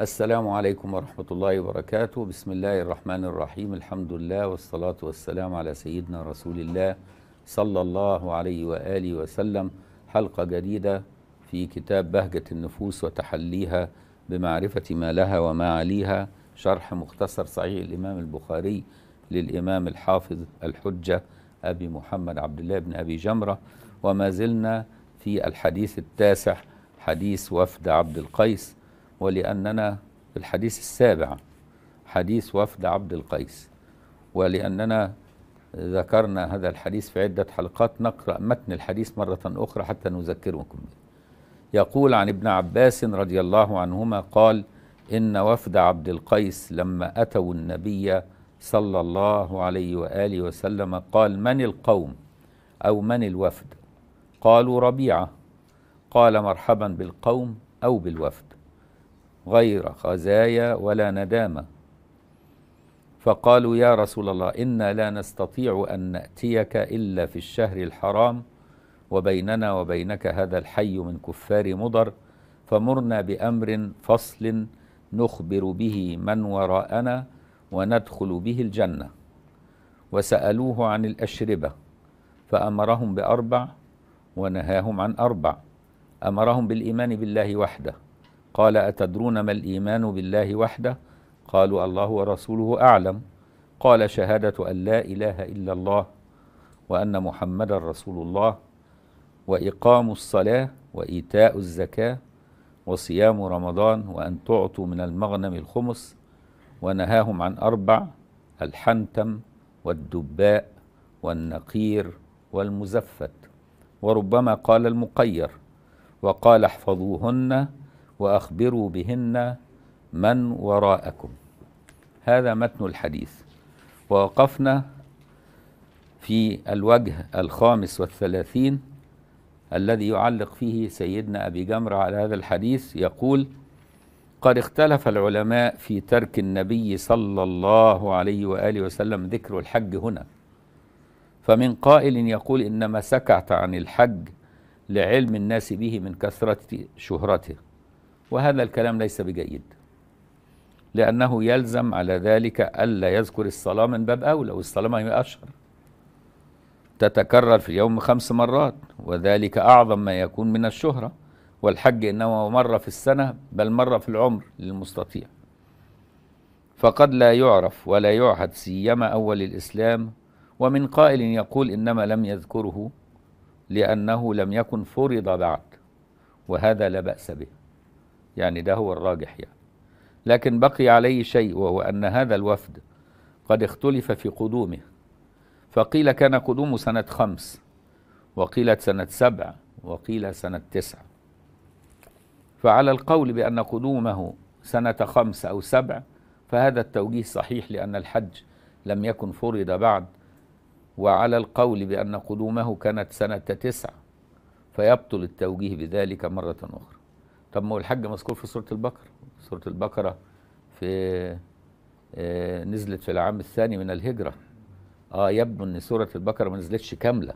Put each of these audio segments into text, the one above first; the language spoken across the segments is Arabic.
السلام عليكم ورحمة الله وبركاته بسم الله الرحمن الرحيم الحمد لله والصلاة والسلام على سيدنا رسول الله صلى الله عليه وآله وسلم حلقة جديدة في كتاب بهجة النفوس وتحليها بمعرفة ما لها وما عليها شرح مختصر صحيح الإمام البخاري للإمام الحافظ الحجة أبي محمد عبد الله بن أبي جمرة وما زلنا في الحديث التاسع حديث وفد عبد القيس ولأننا في الحديث السابع حديث وفد عبد القيس ولأننا ذكرنا هذا الحديث في عدة حلقات نقرأ متن الحديث مرة أخرى حتى نذكركم يقول عن ابن عباس رضي الله عنهما قال إن وفد عبد القيس لما أتوا النبي صلى الله عليه وآله وسلم قال من القوم أو من الوفد قالوا ربيعة قال مرحبا بالقوم أو بالوفد غير خزايا ولا ندامه فقالوا يا رسول الله انا لا نستطيع ان ناتيك الا في الشهر الحرام وبيننا وبينك هذا الحي من كفار مضر فمرنا بامر فصل نخبر به من وراءنا وندخل به الجنه وسالوه عن الاشربه فامرهم باربع ونهاهم عن اربع امرهم بالايمان بالله وحده قال أتدرون ما الإيمان بالله وحده قالوا الله ورسوله أعلم قال شهادة أن لا إله إلا الله وأن محمدا رسول الله وإقام الصلاة وإيتاء الزكاة وصيام رمضان وأن تعطوا من المغنم الخمس ونهاهم عن أربع الحنتم والدباء والنقير والمزفت وربما قال المقير وقال احفظوهن وأخبروا بهن من وراءكم هذا متن الحديث ووقفنا في الوجه الخامس والثلاثين الذي يعلق فيه سيدنا أبي جمرة على هذا الحديث يقول قد اختلف العلماء في ترك النبي صلى الله عليه وآله وسلم ذكر الحج هنا فمن قائل يقول إنما سكت عن الحج لعلم الناس به من كثرة شهرته وهذا الكلام ليس بجيد لأنه يلزم على ذلك ألا يذكر الصلاة من باب أولى والصلاة ما هي أشهر تتكرر في اليوم خمس مرات وذلك أعظم ما يكون من الشهرة والحج إنما مرة في السنة بل مرة في العمر للمستطيع فقد لا يعرف ولا يعهد سيما أول الإسلام ومن قائل يقول إنما لم يذكره لأنه لم يكن فرض بعد وهذا لا بأس به يعني ده هو الراجح يعني لكن بقي عليه شيء وهو أن هذا الوفد قد اختلف في قدومه فقيل كان قدومه سنة خمس وقيل سنة سبع وقيل سنة تسع فعلى القول بأن قدومه سنة خمس أو سبع فهذا التوجيه صحيح لأن الحج لم يكن فرض بعد وعلى القول بأن قدومه كانت سنة تسع فيبطل التوجيه بذلك مرة أخرى طب ما هو الحج مذكور في سوره البقره سوره البقره في آه، نزلت في العام الثاني من الهجره اه يبدو ان سوره البقره ما نزلتش كامله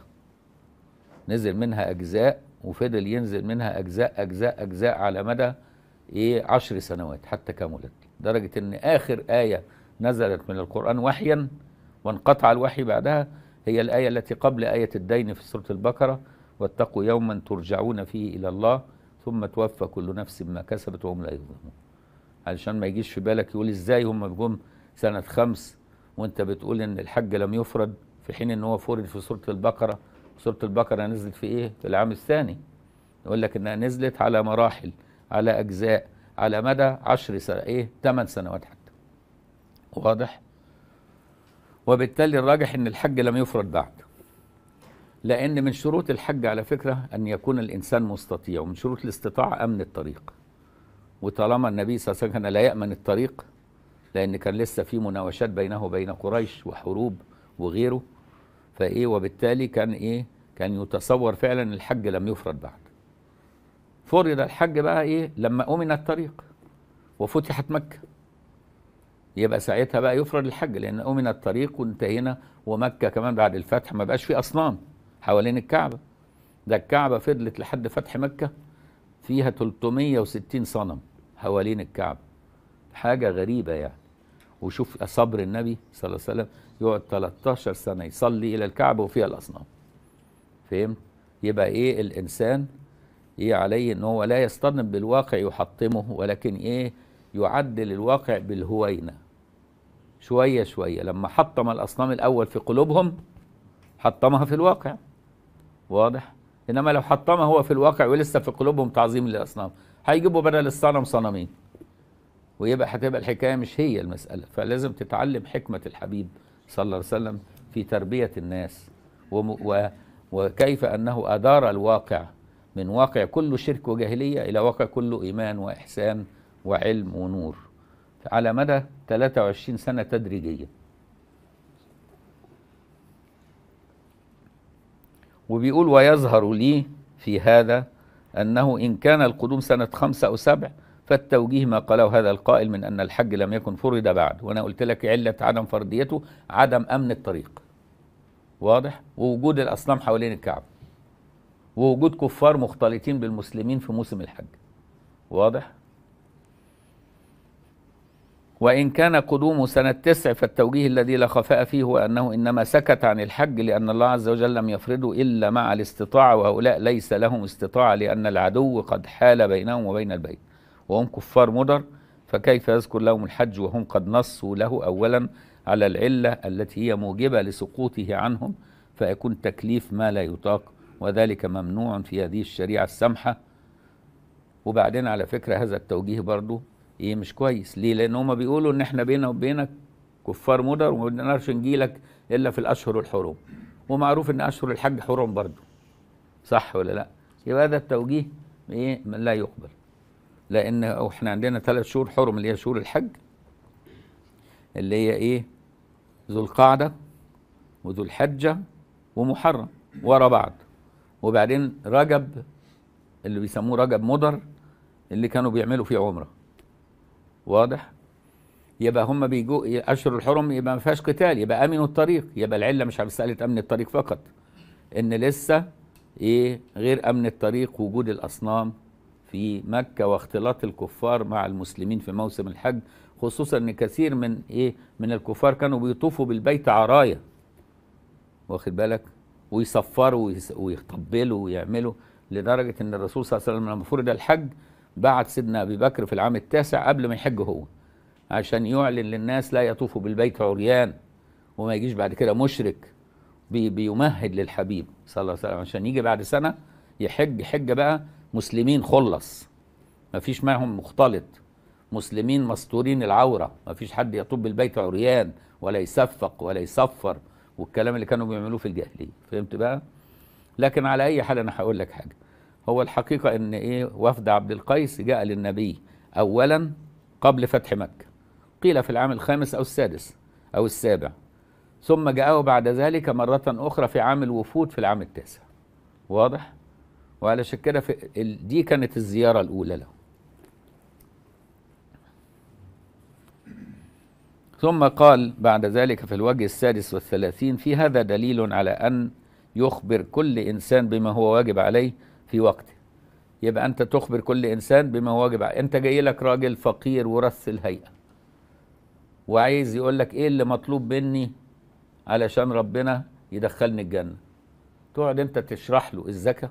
نزل منها اجزاء وفضل ينزل منها اجزاء اجزاء اجزاء على مدى ايه عشر سنوات حتى كملت لدرجه ان اخر ايه نزلت من القران وحيا وانقطع الوحي بعدها هي الايه التي قبل ايه الدين في سوره البقره واتقوا يوما ترجعون فيه الى الله ثم توفى كل نفس ما كسبت وهم لا يظلمون علشان ما يجيش في بالك يقول ازاي هم جم سنة خمس وانت بتقول ان الحج لم يفرد في حين ان هو فرد في سورة البقرة سورة البقرة نزلت في ايه في العام الثاني يقول لك انها نزلت على مراحل على اجزاء على مدى عشر سنة ايه ثمان سنوات حتى واضح وبالتالي الراجح ان الحج لم يفرد بعد لأن من شروط الحج على فكرة أن يكون الإنسان مستطيع ومن شروط الاستطاعة أمن الطريق وطالما النبي صلى الله عليه وسلم كان لا يأمن الطريق لأن كان لسه في مناوشات بينه وبين قريش وحروب وغيره فإيه وبالتالي كان إيه كان يتصور فعلا الحج لم يفرض بعد فرض الحج بقى إيه لما أمن الطريق وفتحت مكة يبقى ساعتها بقى يفرض الحج لأن أمن الطريق وانتهينا ومكة كمان بعد الفتح ما بقاش في أصنام حوالين الكعبه ده الكعبه فضلت لحد فتح مكه فيها 360 صنم حوالين الكعبه حاجه غريبه يعني وشوف صبر النبي صلى الله عليه وسلم يقعد 13 سنه يصلي الى الكعبه وفيها الاصنام فهمت يبقى ايه الانسان ايه عليه ان هو لا يصطدم بالواقع يحطمه ولكن ايه يعدل الواقع بالهوينه شويه شويه لما حطم الاصنام الاول في قلوبهم حطمها في الواقع واضح انما لو حطمها هو في الواقع ولسه في قلوبهم تعظيم للاصنام هيجيبوا بدل الصنم صنمين ويبقى هتبقى الحكايه مش هي المساله فلازم تتعلم حكمه الحبيب صلى الله عليه وسلم في تربيه الناس و وكيف انه ادار الواقع من واقع كله شرك وجاهليه الى واقع كله ايمان واحسان وعلم ونور على مدى 23 سنه تدريجيا وبيقول ويظهر لي في هذا أنه إن كان القدوم سنة خمسة أو سبع فالتوجيه ما قاله هذا القائل من أن الحج لم يكن فرد بعد وأنا قلت لك علة عدم فرديته عدم أمن الطريق واضح ووجود الأصنام حوالين الكعبة ووجود كفار مختلطين بالمسلمين في موسم الحج واضح وإن كان قدومه سنة تسع فالتوجيه الذي لا خفاء فيه هو أنه إنما سكت عن الحج لأن الله عز وجل لم يفرضه إلا مع الاستطاعة وهؤلاء ليس لهم استطاعة لأن العدو قد حال بينهم وبين البيت وهم كفار مدر فكيف يذكر لهم الحج وهم قد نصوا له أولا على العلة التي هي موجبة لسقوطه عنهم فيكون تكليف ما لا يطاق وذلك ممنوع في هذه الشريعة السمحة وبعدين على فكرة هذا التوجيه برضه ايه مش كويس ليه لان هم بيقولوا ان احنا بينا وبينك كفار مدر وما بنقدرش نجيلك الا في الاشهر الحرم ومعروف ان اشهر الحج حرم برضه صح ولا لا يبقى هذا التوجيه ايه لا يقبل لان احنا عندنا ثلاث شهور حرم اللي هي شهور الحج اللي هي ايه ذو القعده وذو الحجه ومحرم ورا بعض وبعدين رجب اللي بيسموه رجب مضر اللي كانوا بيعملوا فيه عمره واضح يبقى هم بيجوا اشهر الحرم يبقى ما فيهاش قتال يبقى امنوا الطريق يبقى العله مش على مساله امن الطريق فقط ان لسه ايه غير امن الطريق وجود الاصنام في مكه واختلاط الكفار مع المسلمين في موسم الحج خصوصا ان كثير من ايه من الكفار كانوا بيطوفوا بالبيت عرايا واخد بالك ويصفروا ويطبلوا ويعملوا لدرجه ان الرسول صلى الله عليه وسلم لما فرض الحج بعت سيدنا أبي بكر في العام التاسع قبل ما يحج هو عشان يعلن للناس لا يطوفوا بالبيت عريان وما يجيش بعد كده مشرك بي بيمهد للحبيب صلى الله عليه وسلم عشان يجي بعد سنة يحج حجة بقى مسلمين خلص ما فيش معهم مختلط مسلمين مستورين العورة ما فيش حد يطوف بالبيت عريان ولا يسفق ولا يصفر والكلام اللي كانوا بيعملوه في الجاهلية فهمت بقى لكن على أي حال أنا هقول لك حاجة هو الحقيقة أن إيه وفد عبد القيس جاء للنبي أولا قبل فتح مكة قيل في العام الخامس أو السادس أو السابع ثم جاءه بعد ذلك مرة أخرى في عام الوفود في العام التاسع واضح؟ وعلشان كده دي كانت الزيارة الأولى له ثم قال بعد ذلك في الوجه السادس والثلاثين في هذا دليل على أن يخبر كل إنسان بما هو واجب عليه في وقته يبقى أنت تخبر كل إنسان بما واجب عليه أنت جاي لك راجل فقير ورث الهيئة وعايز يقول لك إيه اللي مطلوب مني علشان ربنا يدخلني الجنة تقعد أنت تشرح له الزكاة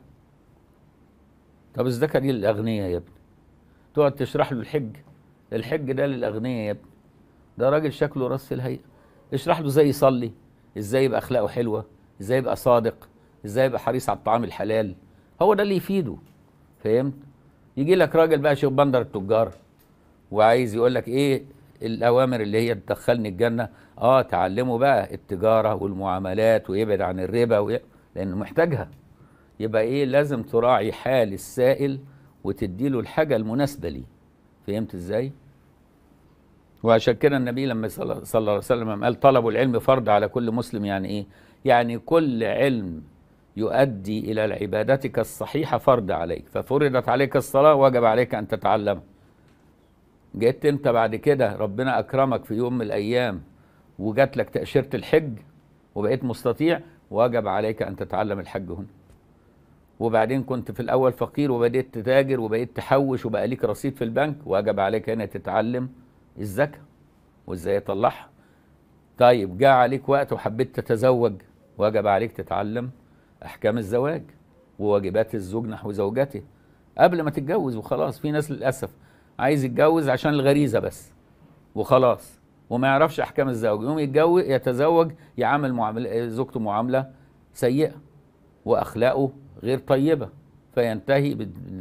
طب الزكاة دي للأغنياء يا ابني تقعد تشرح له الحج الحج ده للأغنياء يا ابني ده راجل شكله رس الهيئة اشرح له ازاي يصلي ازاي يبقى أخلاقه حلوة ازاي يبقى صادق ازاي يبقى حريص على الطعام الحلال هو ده اللي يفيده فهمت يجي لك راجل بقى شيخ بندر التجار وعايز يقول لك ايه الاوامر اللي هي تدخلني الجنه اه تعلمه بقى التجاره والمعاملات ويبعد عن الربا لانه محتاجها يبقى ايه لازم تراعي حال السائل وتدي له الحاجه المناسبه ليه فهمت ازاي وعشان كده النبي لما صلى الله عليه وسلم قال طلب العلم فرض على كل مسلم يعني ايه يعني كل علم يؤدي إلى عبادتك الصحيحة فرض عليك ففرضت عليك الصلاة وجب عليك أن تتعلم جيت أنت بعد كده ربنا أكرمك في يوم من الأيام وجات لك تأشيرة الحج وبقيت مستطيع وجب عليك أن تتعلم الحج هنا وبعدين كنت في الأول فقير وبديت تتاجر وبقيت تحوش وبقى ليك رصيد في البنك وجب عليك هنا تتعلم الزكاة وإزاي تطلعها طيب جاء عليك وقت وحبيت تتزوج وجب عليك تتعلم احكام الزواج وواجبات الزوج نحو زوجته قبل ما تتجوز وخلاص في ناس للاسف عايز يتجوز عشان الغريزه بس وخلاص وما يعرفش احكام الزواج يوم يتجوز يتزوج يعامل معامل زوجته معامله سيئه واخلاقه غير طيبه فينتهي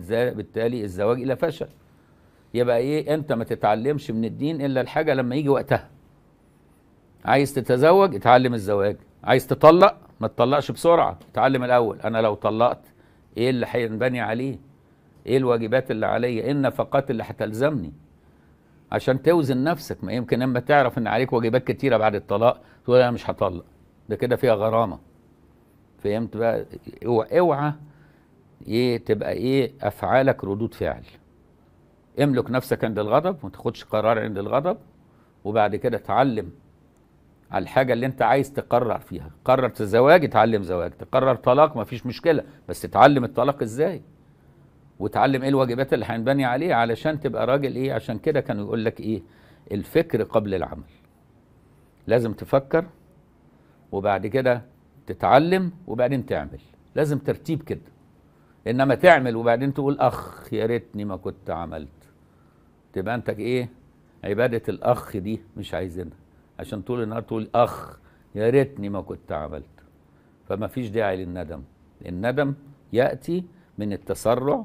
بالتالي الزواج الى فشل يبقى ايه انت ما تتعلمش من الدين الا الحاجه لما يجي وقتها عايز تتزوج اتعلم الزواج عايز تطلق ما تطلقش بسرعه اتعلم الاول انا لو طلقت ايه اللي هينبني عليه ايه الواجبات اللي عليا ايه النفقات اللي هتلزمني عشان توزن نفسك ما يمكن اما تعرف ان عليك واجبات كتيره بعد الطلاق تقول انا مش هطلق ده كده فيها غرامه فهمت بقى اوعى اوعى ايه تبقى ايه افعالك ردود فعل املك نفسك عند الغضب وما تاخدش قرار عند الغضب وبعد كده اتعلم على الحاجة اللي انت عايز تقرر فيها قرر الزواج اتعلم زواج تقرر طلاق مفيش مشكلة بس اتعلم الطلاق ازاي وتعلم ايه الواجبات اللي هينبني عليها علشان تبقى راجل ايه عشان كده كانوا يقول لك ايه الفكر قبل العمل لازم تفكر وبعد كده تتعلم وبعدين تعمل لازم ترتيب كده انما تعمل وبعدين تقول اخ يا ريتني ما كنت عملت تبقى انت ايه عباده الاخ دي مش عايزينها عشان طول النهار تقول اخ يا ريتني ما كنت عملت فما فيش داعي للندم الندم ياتي من التسرع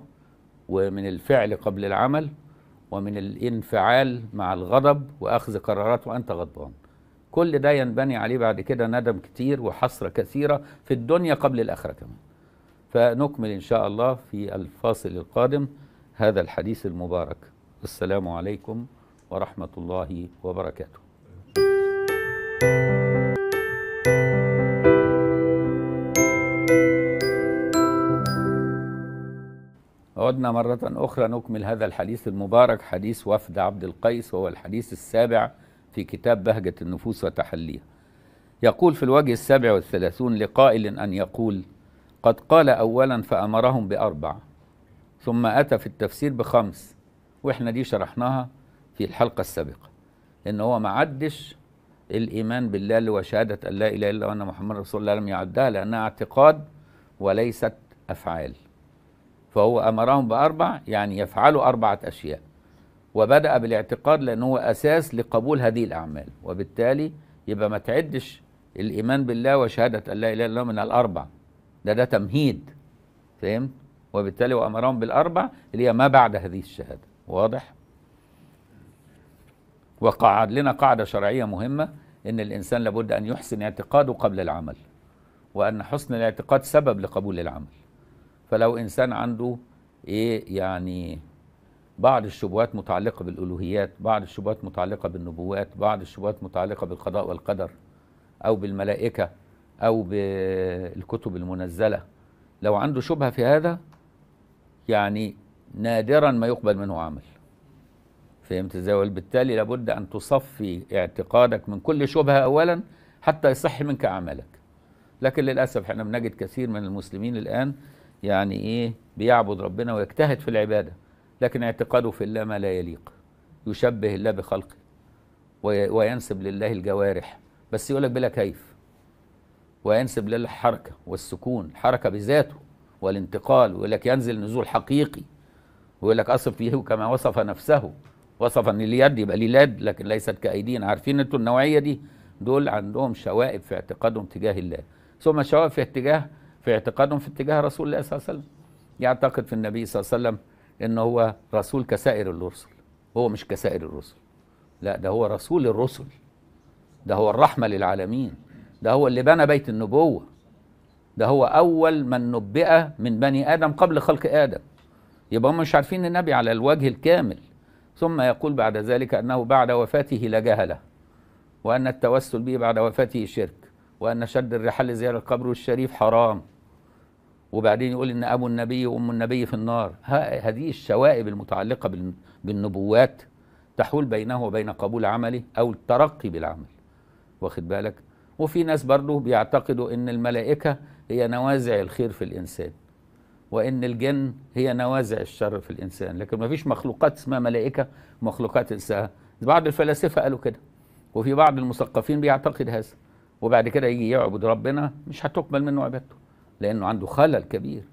ومن الفعل قبل العمل ومن الانفعال مع الغضب واخذ قرارات وانت غضبان كل ده ينبني عليه بعد كده ندم كتير وحسره كثيره في الدنيا قبل الاخره كمان فنكمل ان شاء الله في الفاصل القادم هذا الحديث المبارك السلام عليكم ورحمه الله وبركاته عدنا مرة أخرى نكمل هذا الحديث المبارك حديث وفد عبد القيس وهو الحديث السابع في كتاب بهجة النفوس وتحليها يقول في الوجه السابع والثلاثون لقائل أن يقول قد قال أولا فأمرهم بأربع ثم أتى في التفسير بخمس وإحنا دي شرحناها في الحلقة السابقة إن هو ما عدش الإيمان بالله اللي وشهادة أن لا إله إلا الله وأن محمد رسول الله لم يعدها لأنها اعتقاد وليست أفعال فهو أمرهم بأربع يعني يفعلوا أربعة أشياء وبدأ بالاعتقاد لأنه هو أساس لقبول هذه الأعمال وبالتالي يبقى ما تعدش الإيمان بالله وشهادة أن لا إله إلا الله من الأربع ده ده تمهيد فهمت؟ وبالتالي وأمرهم بالأربع اللي هي ما بعد هذه الشهادة واضح؟ وقعد لنا قاعدة شرعية مهمة إن الإنسان لابد أن يحسن اعتقاده قبل العمل وأن حسن الاعتقاد سبب لقبول العمل فلو إنسان عنده إيه يعني بعض الشبهات متعلقة بالألوهيات بعض الشبهات متعلقة بالنبوات بعض الشبهات متعلقة بالقضاء والقدر أو بالملائكة أو بالكتب المنزلة لو عنده شبهة في هذا يعني نادرا ما يقبل منه عمل فهمت ازاي وبالتالي لابد ان تصفي اعتقادك من كل شبهه اولا حتى يصح منك عملك لكن للاسف احنا بنجد كثير من المسلمين الان يعني ايه بيعبد ربنا ويجتهد في العباده لكن اعتقاده في الله ما لا يليق يشبه الله بخلقه وينسب لله الجوارح بس يقول لك بلا كيف وينسب لله الحركه والسكون الحركه بذاته والانتقال ويقول لك ينزل نزول حقيقي ويقول لك اصف فيه كما وصف نفسه وصف ان اليد يبقى ليه لاد لكن ليست كأيدينا عارفين انتوا النوعية دي دول عندهم شوائب في اعتقادهم تجاه الله ثم شوائب في اتجاه في اعتقادهم في اتجاه رسول الله صلى الله عليه وسلم يعتقد في النبي صلى الله عليه وسلم ان هو رسول كسائر الرسل هو مش كسائر الرسل لا ده هو رسول الرسل ده هو الرحمة للعالمين ده هو اللي بنى بيت النبوة ده هو أول من نبئ من بني آدم قبل خلق آدم يبقى هم مش عارفين النبي على الوجه الكامل ثم يقول بعد ذلك أنه بعد وفاته لجهله وأن التوسل به بعد وفاته شرك وأن شد الرحال زيارة القبر الشريف حرام وبعدين يقول إن أبو النبي وأم النبي في النار هذه الشوائب المتعلقة بالنبوات تحول بينه وبين قبول عمله أو الترقي بالعمل واخد بالك وفي ناس برضه بيعتقدوا إن الملائكة هي نوازع الخير في الإنسان وان الجن هي نوازع الشر في الانسان لكن ما فيش مخلوقات اسمها ملائكه مخلوقات انسان بعض الفلاسفه قالوا كده وفي بعض المثقفين بيعتقد هذا وبعد كده يجي يعبد ربنا مش هتقبل منه عبادته لانه عنده خلل كبير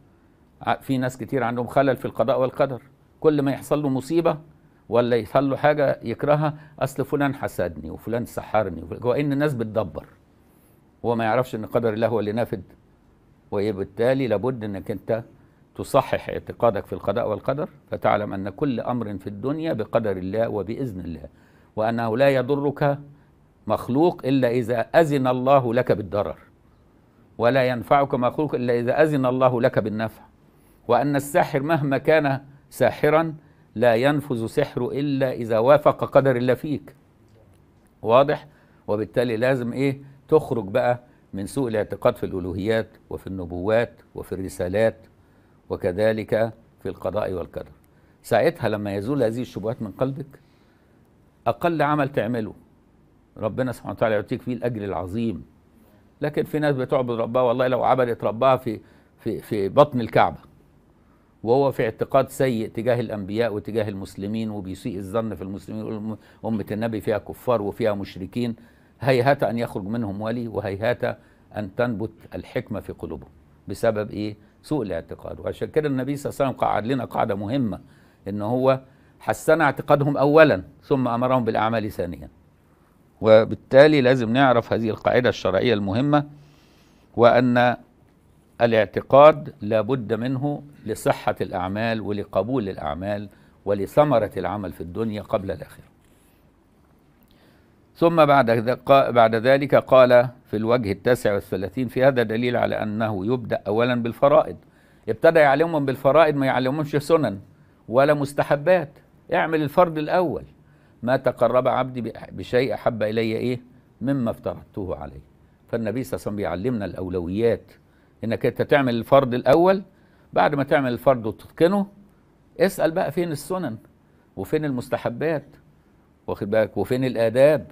في ناس كتير عندهم خلل في القضاء والقدر كل ما يحصل له مصيبه ولا يحصل له حاجه يكرهها اصل فلان حسدني وفلان سحرني وان الناس بتدبر هو ما يعرفش ان قدر الله هو اللي نافذ وبالتالي لابد انك انت تصحح اعتقادك في القضاء والقدر فتعلم أن كل أمر في الدنيا بقدر الله وبإذن الله وأنه لا يضرك مخلوق إلا إذا أذن الله لك بالضرر ولا ينفعك مخلوق إلا إذا أذن الله لك بالنفع وأن الساحر مهما كان ساحرا لا ينفذ سحره إلا إذا وافق قدر الله فيك واضح وبالتالي لازم إيه تخرج بقى من سوء الاعتقاد في الألوهيات وفي النبوات وفي الرسالات وكذلك في القضاء والقدر ساعتها لما يزول هذه الشبهات من قلبك أقل عمل تعمله ربنا سبحانه وتعالى يعطيك فيه الأجر العظيم لكن في ناس بتعبد ربها والله لو عبدت ربها في في في بطن الكعبة وهو في اعتقاد سيء تجاه الأنبياء وتجاه المسلمين وبيسيء الظن في المسلمين أمة النبي فيها كفار وفيها مشركين هيهات أن يخرج منهم ولي وهيهات أن تنبت الحكمة في قلوبهم بسبب إيه؟ سوء الاعتقاد وعشان كده النبي صلى الله عليه وسلم قعد لنا قاعدة مهمة إن هو حسن اعتقادهم أولا ثم أمرهم بالأعمال ثانيا وبالتالي لازم نعرف هذه القاعدة الشرعية المهمة وأن الاعتقاد لابد منه لصحة الأعمال ولقبول الأعمال ولثمرة العمل في الدنيا قبل الآخرة ثم بعد بعد ذلك قال في الوجه التاسع والثلاثين في هذا دليل على أنه يبدأ أولا بالفرائض ابتدى يعلمهم بالفرائض ما يعلمهمش سنن ولا مستحبات اعمل الفرض الأول ما تقرب عبدي بشيء أحب إلي إيه مما افترضته عليه فالنبي صلى الله عليه وسلم بيعلمنا الأولويات إنك أنت تعمل الفرض الأول بعد ما تعمل الفرض وتتقنه اسأل بقى فين السنن وفين المستحبات واخد بالك وفين الآداب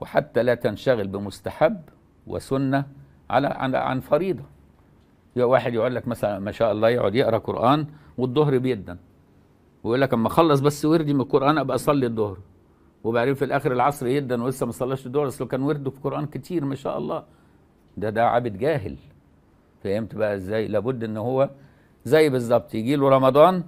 وحتى لا تنشغل بمستحب وسنه على عن, عن فريضه واحد يقعد لك مثلا ما شاء الله يقعد يقرا قران والظهر بيدا ويقول لك اما اخلص بس وردي من القران ابقى اصلي الظهر وبعدين في الاخر العصر جدا ولسه ما صلاش الظهر اصله كان ورده في القران كتير ما شاء الله ده ده عابد جاهل فهمت بقى ازاي لابد ان هو زي بالظبط يجي له رمضان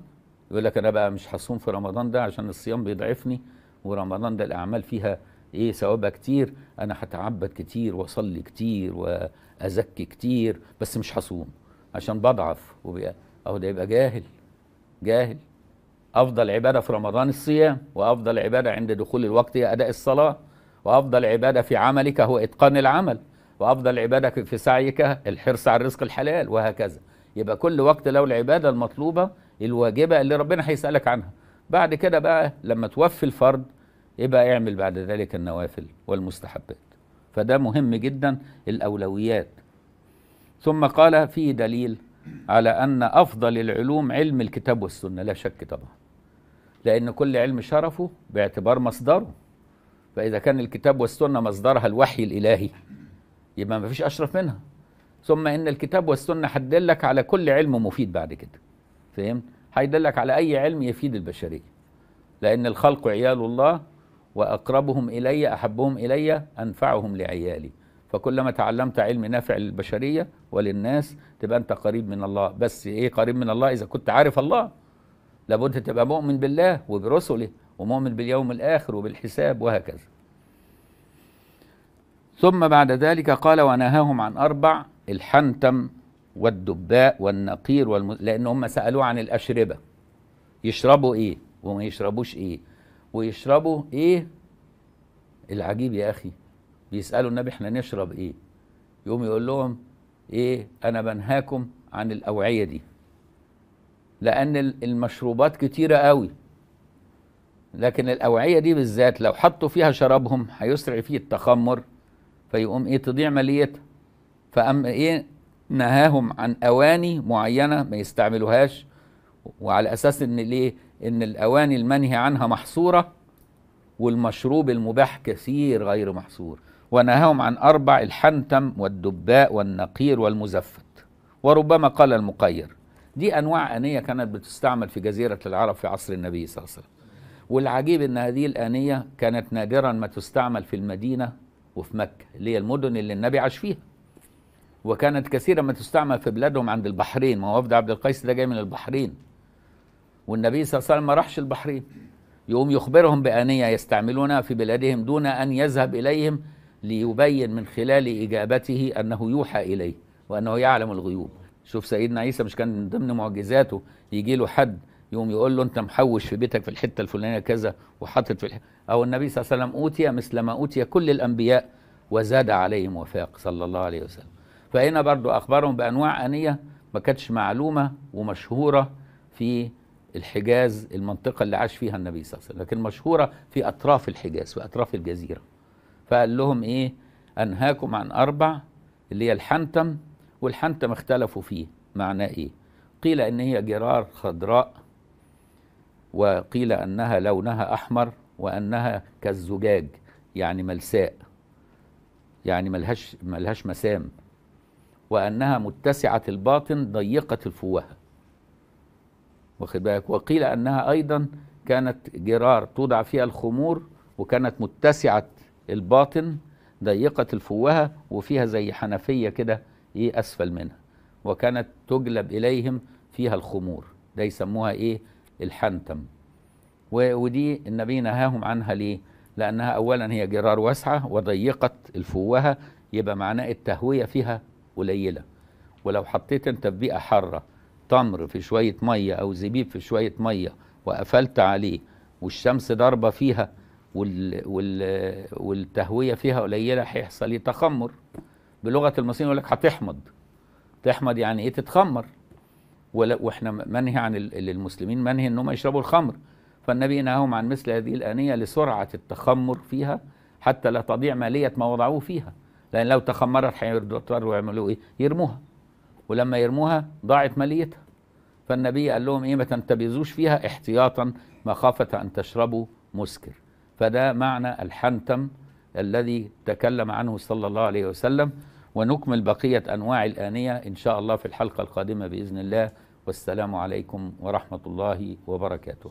يقول لك انا بقى مش هصوم في رمضان ده عشان الصيام بيضعفني ورمضان ده الاعمال فيها ايه ثوابها كتير انا هتعبد كتير واصلي كتير وازكي كتير بس مش هصوم عشان بضعف اهو ده يبقى جاهل جاهل افضل عباده في رمضان الصيام وافضل عباده عند دخول الوقت هي اداء الصلاه وافضل عباده في عملك هو اتقان العمل وافضل عباده في سعيك الحرص على الرزق الحلال وهكذا يبقى كل وقت له العباده المطلوبه الواجبه اللي ربنا هيسالك عنها بعد كده بقى لما توفي الفرد يبقى اعمل بعد ذلك النوافل والمستحبات فده مهم جدا الأولويات ثم قال فيه دليل على أن أفضل العلوم علم الكتاب والسنة لا شك طبعا لأن كل علم شرفه باعتبار مصدره فإذا كان الكتاب والسنة مصدرها الوحي الإلهي يبقى ما فيش أشرف منها ثم إن الكتاب والسنة هتدلك على كل علم مفيد بعد كده فهمت؟ هيدلك على أي علم يفيد البشرية لأن الخلق عيال الله وأقربهم إلي أحبهم إلي أنفعهم لعيالي فكلما تعلمت علم نافع للبشرية وللناس تبقى أنت قريب من الله بس إيه قريب من الله إذا كنت عارف الله لابد تبقى مؤمن بالله وبرسله ومؤمن باليوم الآخر وبالحساب وهكذا ثم بعد ذلك قال ونهاهم عن أربع الحنتم والدباء والنقير والم... لأن هم سألوه عن الأشربة يشربوا إيه وما يشربوش إيه ويشربوا ايه العجيب يا اخي بيسالوا النبي احنا نشرب ايه يقوم يقول لهم ايه انا بنهاكم عن الاوعيه دي لان المشروبات كتيره قوي لكن الاوعيه دي بالذات لو حطوا فيها شرابهم هيسرع فيه التخمر فيقوم ايه تضيع ماليتها فأم ايه نهاهم عن اواني معينه ما يستعملوهاش وعلى اساس ان ليه ان الاواني المنهي عنها محصوره والمشروب المباح كثير غير محصور ونهاهم عن اربع الحنتم والدباء والنقير والمزفت وربما قال المقير دي انواع انيه كانت بتستعمل في جزيره العرب في عصر النبي صلى الله عليه وسلم والعجيب ان هذه الانيه كانت نادرا ما تستعمل في المدينه وفي مكه اللي هي المدن اللي النبي عاش فيها وكانت كثيرا ما تستعمل في بلادهم عند البحرين ما هو وفد عبد القيس ده جاي من البحرين والنبي صلى الله عليه وسلم ما راحش البحرين يقوم يخبرهم بآنية يستعملونها في بلادهم دون أن يذهب إليهم ليبين من خلال إجابته أنه يوحى إليه وأنه يعلم الغيوب شوف سيدنا عيسى مش كان من ضمن معجزاته يجي له حد يقوم يقول له انت محوش في بيتك في الحته الفلانيه كذا وحاطط في الح... او النبي صلى الله عليه وسلم اوتي مثل ما اوتي كل الانبياء وزاد عليهم وفاق صلى الله عليه وسلم فهنا برضو اخبرهم بانواع انيه ما كانتش معلومه ومشهوره في الحجاز المنطقة اللي عاش فيها النبي صلى الله عليه وسلم لكن مشهورة في أطراف الحجاز في أطراف الجزيرة فقال لهم إيه أنهاكم عن أربع اللي هي الحنتم والحنتم اختلفوا فيه معناه إيه قيل إن هي جرار خضراء وقيل أنها لونها أحمر وأنها كالزجاج يعني ملساء يعني ملهاش, ملهاش مسام وأنها متسعة الباطن ضيقة الفوهة واخد بالك وقيل انها ايضا كانت جرار توضع فيها الخمور وكانت متسعه الباطن ضيقه الفوهه وفيها زي حنفيه كده ايه اسفل منها وكانت تجلب اليهم فيها الخمور ده يسموها ايه الحنتم ودي النبي نهاهم عنها ليه لانها اولا هي جرار واسعه وضيقه الفوهه يبقى معناه التهويه فيها قليله ولو حطيت انت في بيئه حاره تمر في شوية مية أو زبيب في شوية مية وقفلت عليه والشمس ضاربة فيها وال وال والتهوية فيها قليلة هيحصل ايه تخمر بلغة المصريين يقول لك هتحمض تحمض يعني ايه تتخمر ولا واحنا منهي عن للمسلمين منهي انهم يشربوا الخمر فالنبي نهاهم عن مثل هذه الآنية لسرعة التخمر فيها حتى لا تضيع مالية ما وضعوه فيها لأن لو تخمرت هيضطروا يعملوا إيه؟ يرموها ولما يرموها ضاعت ماليتها فالنبي قال لهم ايه ما تنتبذوش فيها احتياطا مخافه ان تشربوا مسكر فده معنى الحنتم الذي تكلم عنه صلى الله عليه وسلم ونكمل بقيه انواع الانيه ان شاء الله في الحلقه القادمه باذن الله والسلام عليكم ورحمه الله وبركاته